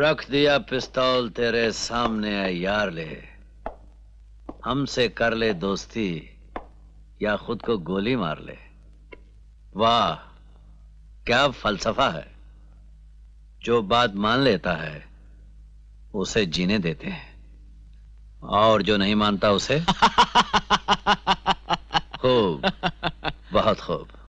रख दिया पिस्तौल तेरे सामने है यार ले हमसे कर ले दोस्ती या खुद को गोली मार ले वाह क्या फलसफा है जो बात मान लेता है उसे जीने देते हैं और जो नहीं मानता उसे खूब बहुत खूब